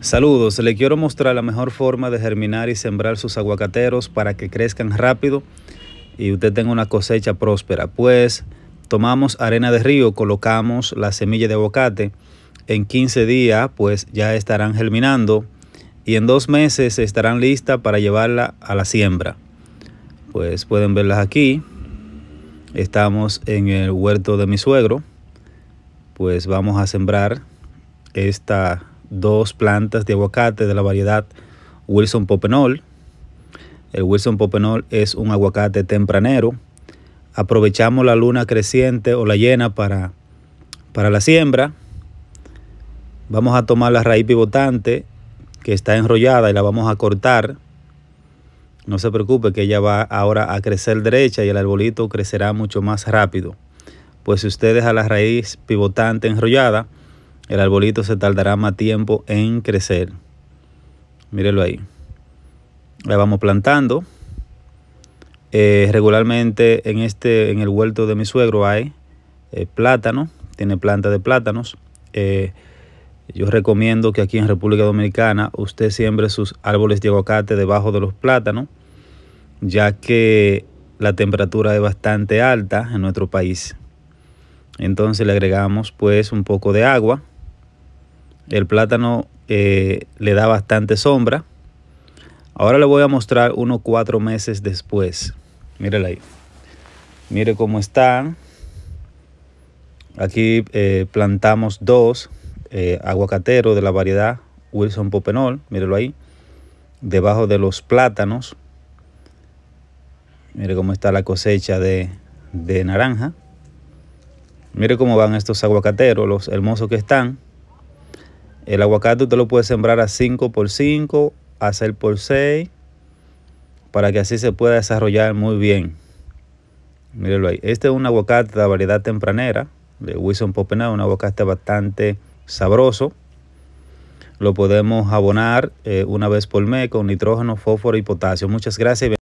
Saludos, le quiero mostrar la mejor forma de germinar y sembrar sus aguacateros para que crezcan rápido y usted tenga una cosecha próspera. Pues tomamos arena de río, colocamos la semilla de aguacate, en 15 días pues ya estarán germinando y en dos meses estarán listas para llevarla a la siembra. Pues pueden verlas aquí, estamos en el huerto de mi suegro, pues vamos a sembrar esta dos plantas de aguacate de la variedad Wilson Popenol. El Wilson Popenol es un aguacate tempranero. Aprovechamos la luna creciente o la llena para, para la siembra. Vamos a tomar la raíz pivotante que está enrollada y la vamos a cortar. No se preocupe que ella va ahora a crecer derecha y el arbolito crecerá mucho más rápido. Pues si usted deja la raíz pivotante enrollada, el arbolito se tardará más tiempo en crecer. Mírelo ahí. La vamos plantando. Eh, regularmente en este, en el huerto de mi suegro hay eh, plátano, tiene planta de plátanos. Eh, yo recomiendo que aquí en República Dominicana usted siembre sus árboles de aguacate debajo de los plátanos, ya que la temperatura es bastante alta en nuestro país. Entonces le agregamos pues un poco de agua el plátano eh, le da bastante sombra. Ahora le voy a mostrar unos cuatro meses después. Mírala ahí. Mire cómo están. Aquí eh, plantamos dos eh, aguacateros de la variedad Wilson Popenol. Mírelo ahí. Debajo de los plátanos. Mire cómo está la cosecha de, de naranja. Mire cómo van estos aguacateros, los hermosos que están. El aguacate usted lo puede sembrar a 5 por 5, a 6 por 6, para que así se pueda desarrollar muy bien. Mírenlo ahí. Este es un aguacate de la variedad tempranera, de Wilson Popena, un aguacate bastante sabroso. Lo podemos abonar eh, una vez por mes con nitrógeno, fósforo y potasio. Muchas gracias.